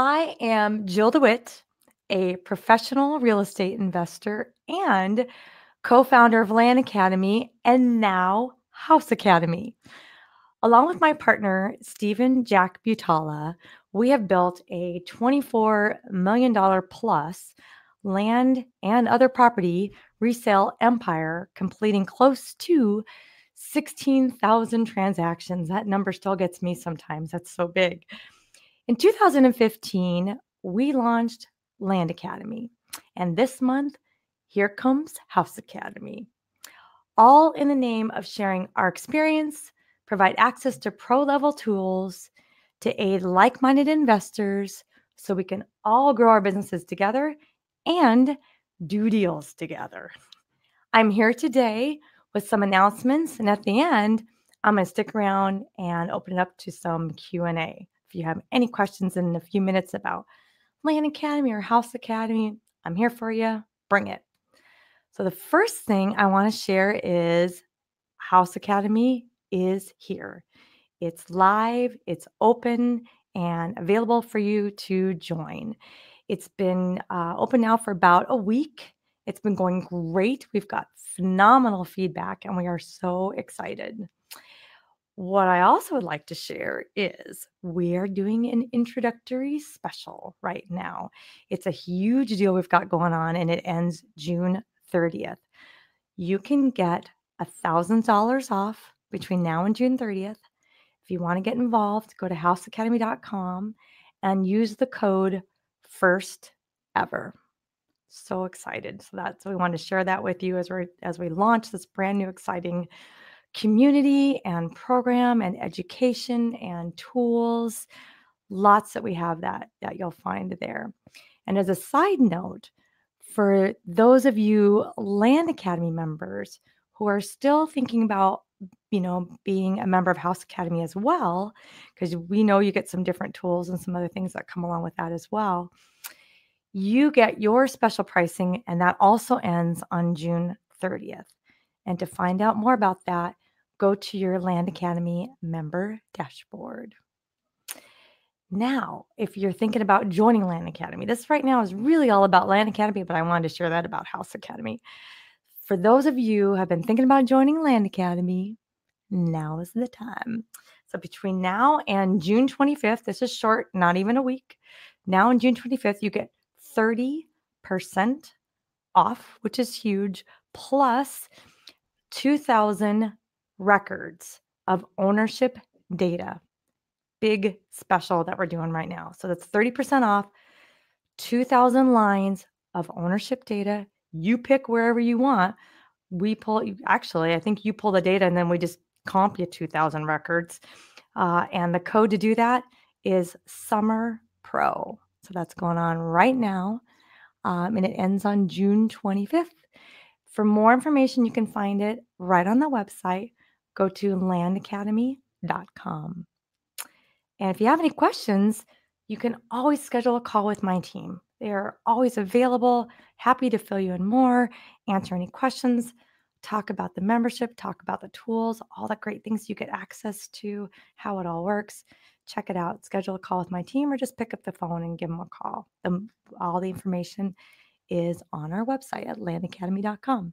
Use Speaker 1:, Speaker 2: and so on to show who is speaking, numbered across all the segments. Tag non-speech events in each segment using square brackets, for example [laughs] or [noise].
Speaker 1: I am Jill DeWitt, a professional real estate investor and co founder of Land Academy and now House Academy. Along with my partner, Stephen Jack Butala, we have built a $24 million plus land and other property resale empire, completing close to 16,000 transactions. That number still gets me sometimes. That's so big. In 2015, we launched Land Academy. And this month, here comes House Academy. All in the name of sharing our experience, provide access to pro level tools to aid like minded investors so we can all grow our businesses together and do deals together. I'm here today with some announcements and at the end I'm going to stick around and open it up to some Q&A. If you have any questions in a few minutes about Land Academy or House Academy, I'm here for you. Bring it. So, the first thing I want to share is House Academy is here. It's live, it's open, and available for you to join. It's been uh, open now for about a week. It's been going great. We've got phenomenal feedback, and we are so excited. What I also would like to share is we are doing an introductory special right now. It's a huge deal we've got going on, and it ends June 30th. You can get $1,000 off between now and June 30th. If you want to get involved, go to houseacademy.com and use the code first ever. So excited. So that's we want to share that with you as we as we launch this brand new exciting community and program and education and tools. Lots that we have that that you'll find there. And as a side note, for those of you Land Academy members who are still thinking about you know being a member of house academy as well because we know you get some different tools and some other things that come along with that as well you get your special pricing and that also ends on june 30th and to find out more about that, go to your Land Academy member dashboard. Now, if you're thinking about joining Land Academy, this right now is really all about Land Academy, but I wanted to share that about House Academy. For those of you who have been thinking about joining Land Academy, now is the time. So between now and June 25th, this is short, not even a week. Now in June 25th, you get 30% off, which is huge. Plus, 2,000 records of ownership data. Big special that we're doing right now. So that's 30% off, 2,000 lines of ownership data. You pick wherever you want. We pull, actually, I think you pull the data and then we just comp you 2,000 records. Uh, and the code to do that is Summer Pro. So that's going on right now. Um, and it ends on June 25th. For more information, you can find it right on the website. Go to landacademy.com. And if you have any questions, you can always schedule a call with my team. They are always available, happy to fill you in more, answer any questions, talk about the membership, talk about the tools, all the great things you get access to, how it all works. Check it out, schedule a call with my team, or just pick up the phone and give them a call. Um, all the information is on our website, at landacademy.com.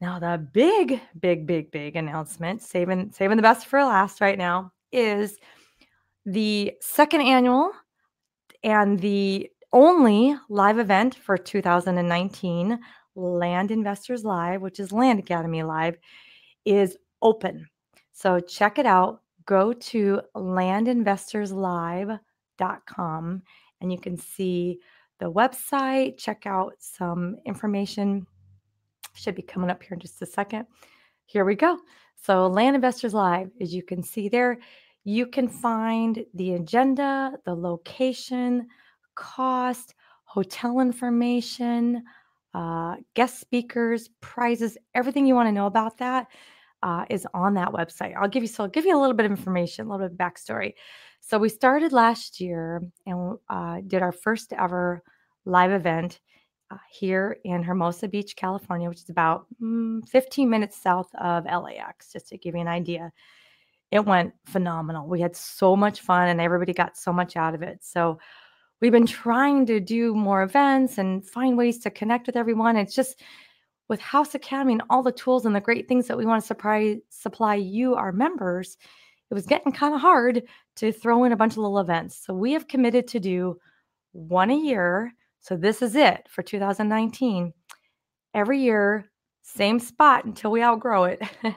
Speaker 1: Now, the big, big, big, big announcement, saving, saving the best for last right now, is the second annual and the only live event for 2019, Land Investors Live, which is Land Academy Live, is open. So check it out. Go to landinvestorslive.com and you can see the website, check out some information. Should be coming up here in just a second. Here we go. So, Land Investors Live, as you can see there, you can find the agenda, the location, cost, hotel information, uh, guest speakers, prizes, everything you want to know about that uh, is on that website. I'll give you so I'll give you a little bit of information, a little bit of backstory. So we started last year and uh, did our first ever live event uh, here in Hermosa Beach, California, which is about mm, 15 minutes south of LAX, just to give you an idea. It went phenomenal. We had so much fun and everybody got so much out of it. So, we've been trying to do more events and find ways to connect with everyone. It's just with House Academy and all the tools and the great things that we want to surprise, supply you, our members, it was getting kind of hard to throw in a bunch of little events. So we have committed to do one a year so this is it for 2019. Every year, same spot until we outgrow it [laughs]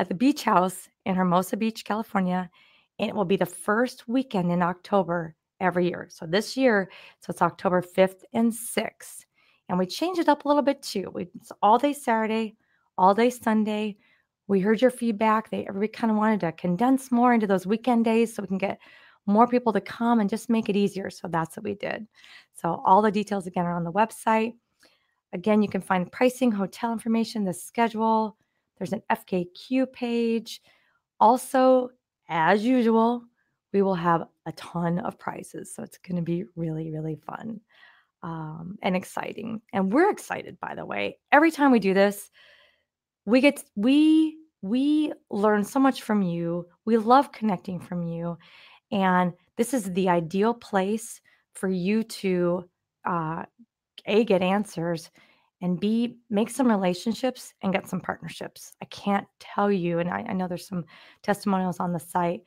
Speaker 1: at the beach house in Hermosa Beach, California. And it will be the first weekend in October every year. So this year, so it's October 5th and 6th. And we changed it up a little bit too. We, it's all day Saturday, all day Sunday. We heard your feedback. They everybody kind of wanted to condense more into those weekend days so we can get more people to come and just make it easier. So that's what we did. So all the details again are on the website. Again, you can find pricing, hotel information, the schedule. There's an FKQ page. Also, as usual, we will have a ton of prizes. So it's going to be really, really fun um, and exciting. And we're excited, by the way. Every time we do this, we get, we, we learn so much from you. We love connecting from you. And this is the ideal place for you to uh, A, get answers, and B, make some relationships and get some partnerships. I can't tell you, and I, I know there's some testimonials on the site.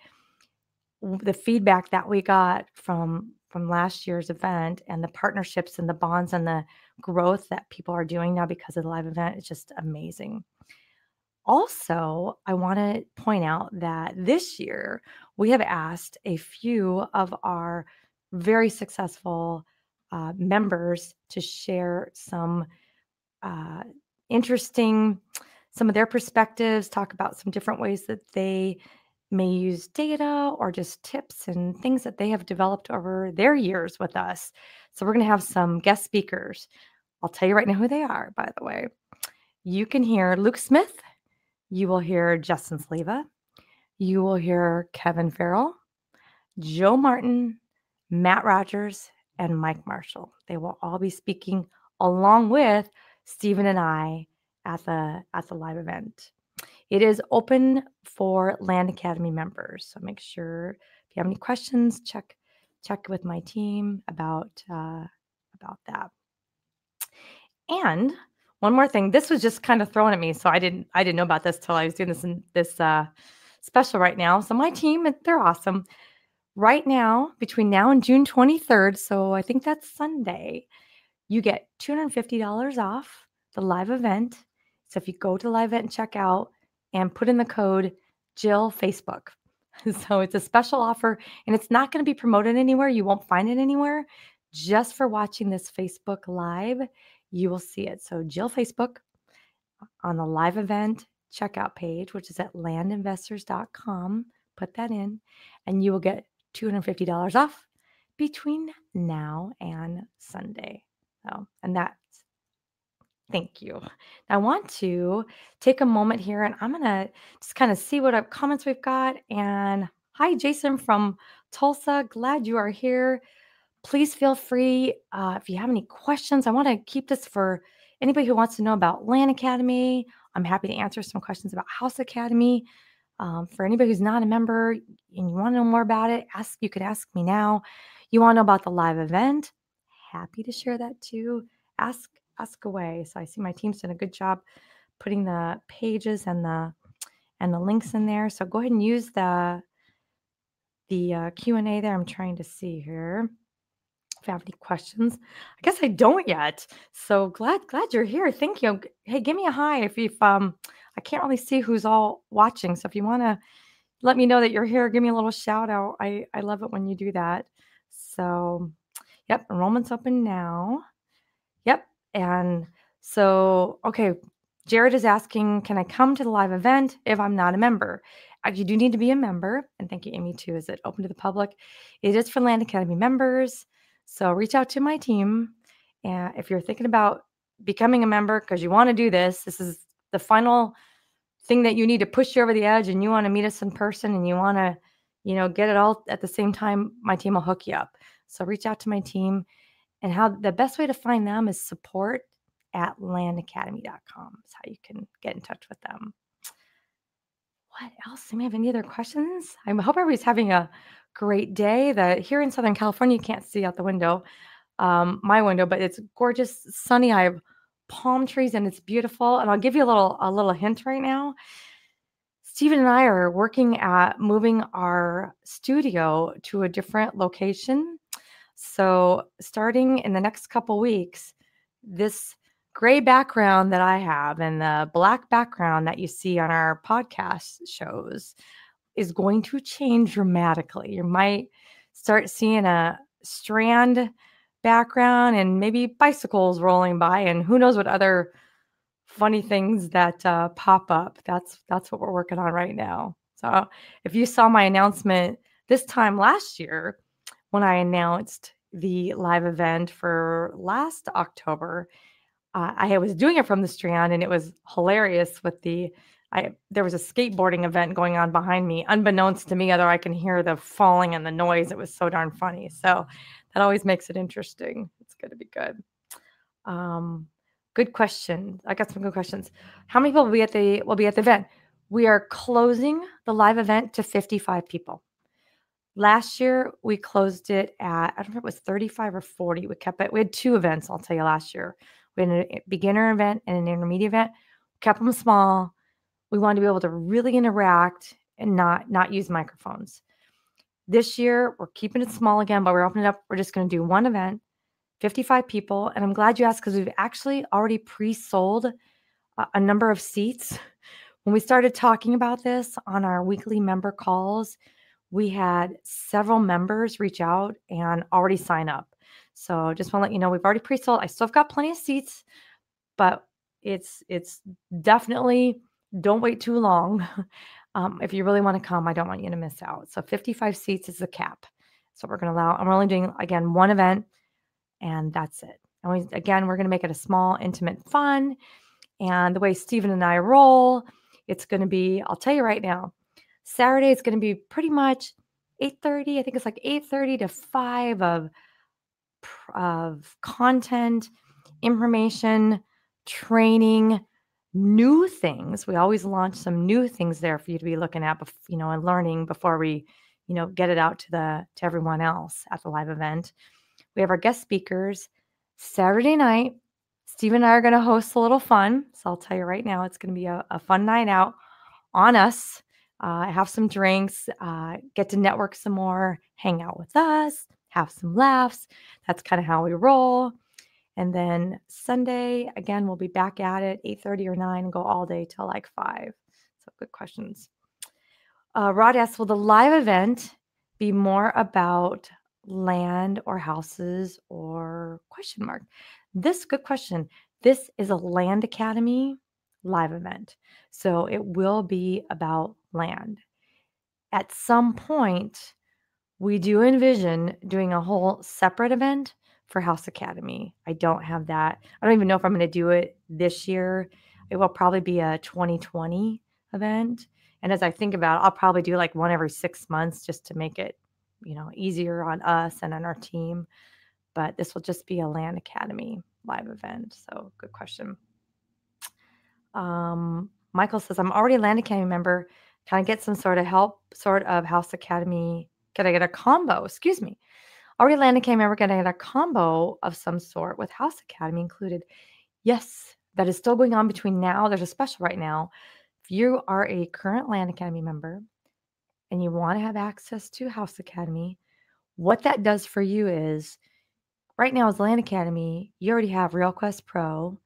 Speaker 1: The feedback that we got from from last year's event and the partnerships and the bonds and the growth that people are doing now because of the live event is just amazing. Also, I want to point out that this year we have asked a few of our very successful uh, members to share some uh, interesting, some of their perspectives, talk about some different ways that they may use data or just tips and things that they have developed over their years with us. So we're going to have some guest speakers. I'll tell you right now who they are, by the way. You can hear Luke Smith. You will hear Justin Sleva you will hear Kevin Farrell, Joe Martin, Matt Rogers, and Mike Marshall. They will all be speaking along with Stephen and I at the at the live event. It is open for Land Academy members, so make sure if you have any questions, check check with my team about uh, about that. And one more thing, this was just kind of thrown at me, so I didn't I didn't know about this till I was doing this in this uh, special right now. So my team, they're awesome. Right now, between now and June 23rd, so I think that's Sunday, you get $250 off the live event. So if you go to the live event and check out and put in the code Jill Facebook. [laughs] So it's a special offer and it's not going to be promoted anywhere. You won't find it anywhere. Just for watching this Facebook live, you will see it. So Jill Facebook on the live event checkout page, which is at landinvestors.com. Put that in, and you will get $250 off between now and Sunday. So, and that's thank you. I want to take a moment here and I'm going to just kind of see what uh, comments we've got. And hi, Jason from Tulsa. Glad you are here. Please feel free uh, if you have any questions. I want to keep this for anybody who wants to know about Land Academy, I'm happy to answer some questions about House Academy. Um, for anybody who's not a member and you want to know more about it, ask you could ask me now. You want to know about the live event? Happy to share that too. Ask ask away. So I see my team's done a good job putting the pages and the and the links in there. So go ahead and use the the uh, Q and A there. I'm trying to see here have any questions. I guess I don't yet. So glad glad you're here. Thank you. Hey, give me a hi if you um I can't really see who's all watching. So if you want to let me know that you're here, give me a little shout out. I I love it when you do that. So, yep, enrollment's open now. Yep. And so, okay, Jared is asking, can I come to the live event if I'm not a member? Uh, you do need to be a member. And thank you, Amy, too. Is it open to the public? It is for Land Academy members. So reach out to my team. And if you're thinking about becoming a member because you want to do this, this is the final thing that you need to push you over the edge and you want to meet us in person and you want to, you know, get it all at the same time, my team will hook you up. So reach out to my team. And how the best way to find them is support at landacademy.com is how you can get in touch with them. What else? Do we have any other questions? I hope everybody's having a great day. that here in Southern California, you can't see out the window, um, my window, but it's gorgeous, sunny. I have palm trees and it's beautiful. And I'll give you a little a little hint right now. Stephen and I are working at moving our studio to a different location. So starting in the next couple weeks, this gray background that I have and the black background that you see on our podcast shows is going to change dramatically. You might start seeing a strand background and maybe bicycles rolling by and who knows what other funny things that uh, pop up. That's that's what we're working on right now. So if you saw my announcement this time last year when I announced the live event for last October, uh, I was doing it from the Strand and it was hilarious with the I there was a skateboarding event going on behind me, unbeknownst to me, other I can hear the falling and the noise. It was so darn funny. So that always makes it interesting. It's going to be good. Um, good question. I got some good questions. How many people will be at the will be at the event? We are closing the live event to 55 people. Last year we closed it at I don't know it was 35 or 40. We kept it. We had two events. I'll tell you last year. We had a beginner event and an intermediate event. kept them small we want to be able to really interact and not not use microphones this year we're keeping it small again but we're opening up we're just going to do one event 55 people and i'm glad you asked because we've actually already pre-sold a, a, number of seats [laughs] when we started talking about this on our weekly member calls we had several members reach out and already sign up so just want to let you know we've already pre-sold i still have got plenty of seats but it's it's definitely don't wait too long. [laughs] Um, if you really want to come, I don't want you to miss out. So 55 seats is the cap. So we're going to allow, and we're only doing, again, one event, and that's it. And we, again, we're going to make it a small, intimate fun. And the way Stephen and I roll, it's going to be, I'll tell you right now, Saturday is going to be pretty much 8.30, I think it's like 8.30 to 5 of, of content, information, training, new things. We always launch some new things there for you to be looking at, you know, and learning before we, you know, get it out to the to everyone else at the live event. We have our guest speakers Saturday night. Steve and I are going to host a little fun. So I'll tell you right now, it's going to be a, a fun night out on us. Uh, have some drinks, uh, get to network some more, hang out with us, have some laughs. That's kind of how we roll. And then Sunday, again, we'll be back at it 8:30 or 9 and go all day till like 5. So good questions. Uh, Rod asks, will the live event be more about land or houses or question mark? This good question. This is a land academy live event. So it will be about land. At some point, we do envision doing a whole separate event for House Academy. I don't have that. I don't even know if I'm going to do it this year. It will probably be a 2020 event. And as I think about it, I'll probably do like one every six months just to make it, you know, easier on us and on our team. But this will just be a Land Academy live event. So good question. Um, Michael says, I'm already a Land Academy member. Can I get some sort of help, sort of House Academy? Can I get a combo? Excuse me. Already, landed came over getting a combo of some sort with House Academy included. Yes, that is still going on between now. There's a special right now. If you are a current Land Academy member and you want to have access to House Academy, what that does for you is right now as Land Academy, you already have RealQuest Pro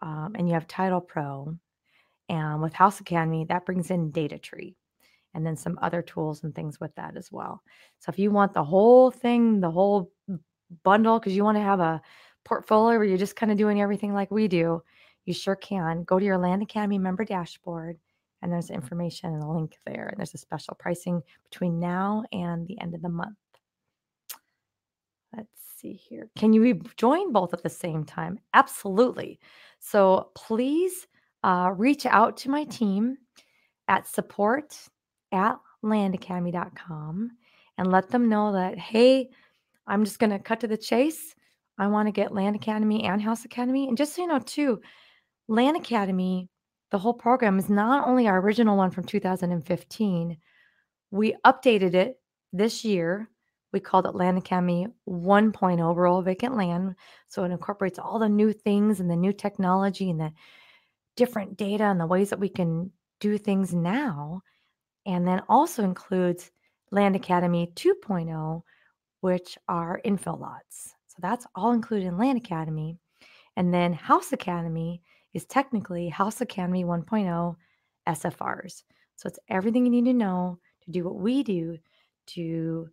Speaker 1: um, and you have Title Pro. And with House Academy, that brings in Data Tree and then some other tools and things with that as well. So if you want the whole thing, the whole bundle, because you want to have a portfolio where you're just kind of doing everything like we do, you sure can. Go to your Land Academy member dashboard, and there's mm-hmm. information and a link there. And there's a special pricing between now and the end of the month. Let's see here. Can you join both at the same time? Absolutely. So please uh, reach out to my team at support at landacademy.com and let them know that, hey, I'm just going to cut to the chase. I want to get Land Academy and House Academy. And just so you know, too, Land Academy, the whole program is not only our original one from 2015, we updated it this year. We called it Land Academy 1.0 Rural Vacant Land. So it incorporates all the new things and the new technology and the different data and the ways that we can do things now and then also includes Land Academy 2.0, which are infill lots. So that's all included in Land Academy. And then House Academy is technically House Academy 1.0 SFRs. So it's everything you need to know to do what we do to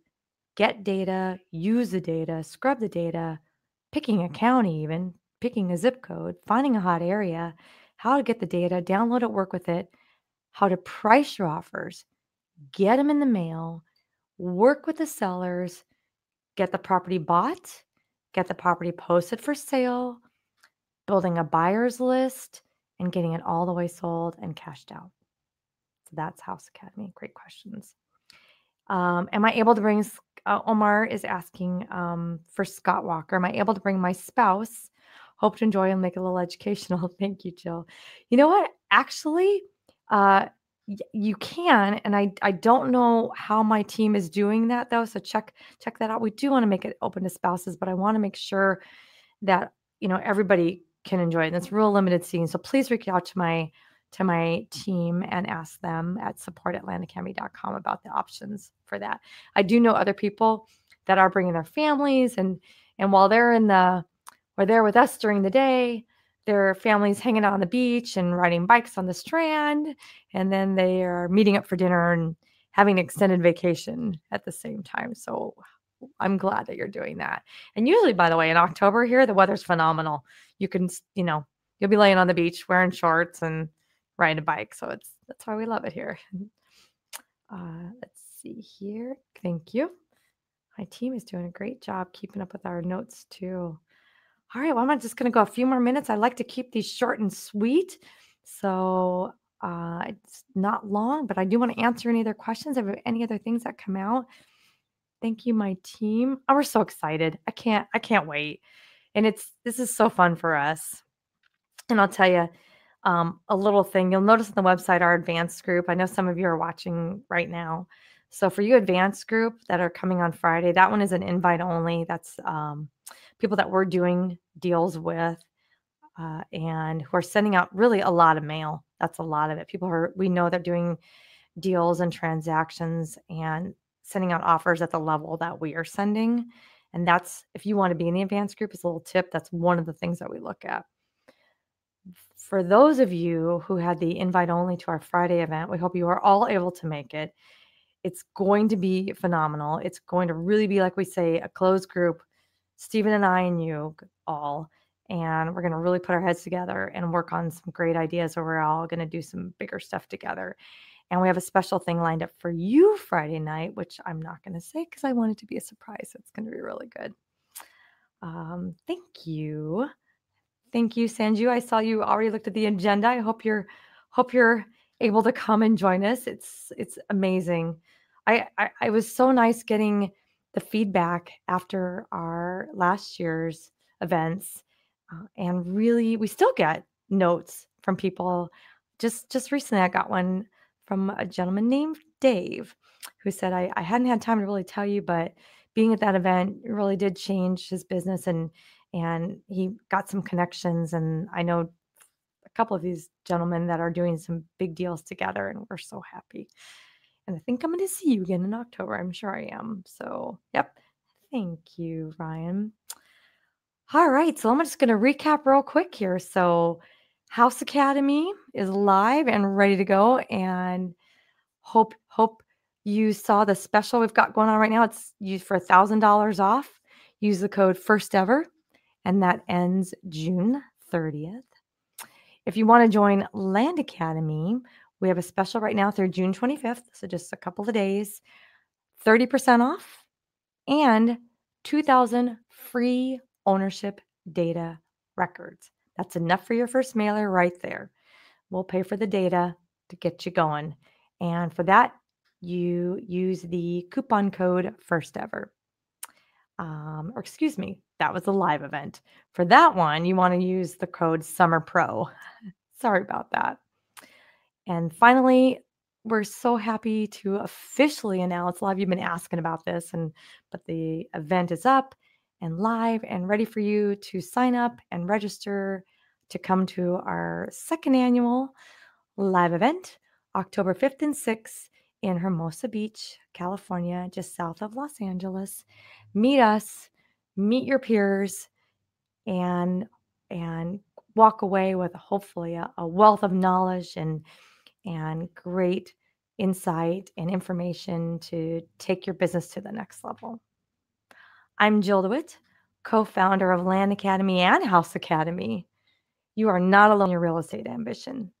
Speaker 1: get data, use the data, scrub the data, picking a county, even picking a zip code, finding a hot area, how to get the data, download it, work with it, how to price your offers, get them in the mail, work with the sellers, get the property bought, get the property posted for sale, building a buyer's list, and getting it all the way sold and cashed out. So that's House Academy. Great questions. Um, am I able to bring? Uh, Omar is asking um, for Scott Walker. Am I able to bring my spouse? Hope to enjoy and make a little educational. [laughs] Thank you, Jill. You know what? Actually, uh, you can and I, I don't know how my team is doing that though so check check that out we do want to make it open to spouses but i want to make sure that you know everybody can enjoy it and it's real limited seating so please reach out to my to my team and ask them at supportatlanticacademy.com about the options for that i do know other people that are bringing their families and and while they're in the or they're with us during the day their families hanging out on the beach and riding bikes on the strand. And then they are meeting up for dinner and having an extended vacation at the same time. So I'm glad that you're doing that. And usually, by the way, in October here, the weather's phenomenal. You can, you know, you'll be laying on the beach wearing shorts and riding a bike. So it's that's why we love it here. [laughs] Uh, let's see here. Thank you. My team is doing a great job keeping up with our notes too all right, well, I'm just going to go a few more minutes. I like to keep these short and sweet. So uh, it's not long, but I do want to answer any other questions or any other things that come out. Thank you, my team. Oh, we're so excited. I can't, I can't wait. And it's, this is so fun for us. And I'll tell you um, a little thing. You'll notice on the website, our advanced group. I know some of you are watching right now. So for you advanced group that are coming on Friday, that one is an invite only. That's, um, people that we're doing deals with uh, and who are sending out really a lot of mail. That's a lot of it. People are, we know they're doing deals and transactions and sending out offers at the level that we are sending. And that's, if you want to be in the advanced group, it's a little tip, that's one of the things that we look at. For those of you who had the invite only to our Friday event, we hope you are all able to make it. It's going to be phenomenal. It's going to really be, like we say, a closed group Stephen and I and you all. And we're going to really put our heads together and work on some great ideas where we're all going to do some bigger stuff together. And we have a special thing lined up for you Friday night, which I'm not going to say because I want it to be a surprise. It's going to be really good. Um, thank you. Thank you, Sanju. I saw you already looked at the agenda. I hope you're hope you're able to come and join us. It's it's amazing. I, I, I was so nice getting the feedback after our last year's events. Uh, and really, we still get notes from people. Just just recently, I got one from a gentleman named Dave, who said, I, I hadn't had time to really tell you, but being at that event really did change his business and and he got some connections. And I know a couple of these gentlemen that are doing some big deals together, and we're so happy. And I think I'm going to see you again in October. I'm sure I am. So, yep. Thank you, Ryan. All right. So, I'm just going to recap real quick here. So, House Academy is live and ready to go. And hope, hope you saw the special we've got going on right now. It's used for a $1,000 off. Use the code first ever. And that ends June 30th. If you want to join Land Academy, we have a special right now through June 25th, so just a couple of days, 30% off and 2,000 free ownership data records. That's enough for your first mailer right there. We'll pay for the data to get you going. And for that, you use the coupon code first ever. Um, or excuse me, that was a live event. For that one, you want to use the code Summer Pro. [laughs] Sorry about that. And finally, we're so happy to officially announce a lot of you have been asking about this, and but the event is up and live and ready for you to sign up and register to come to our second annual live event, October 5th and 6th in Hermosa Beach, California, just south of Los Angeles. Meet us, meet your peers, and and walk away with hopefully a, a wealth of knowledge and and great insight and information to take your business to the next level. I'm Jill DeWitt, co founder of Land Academy and House Academy. You are not alone in your real estate ambition.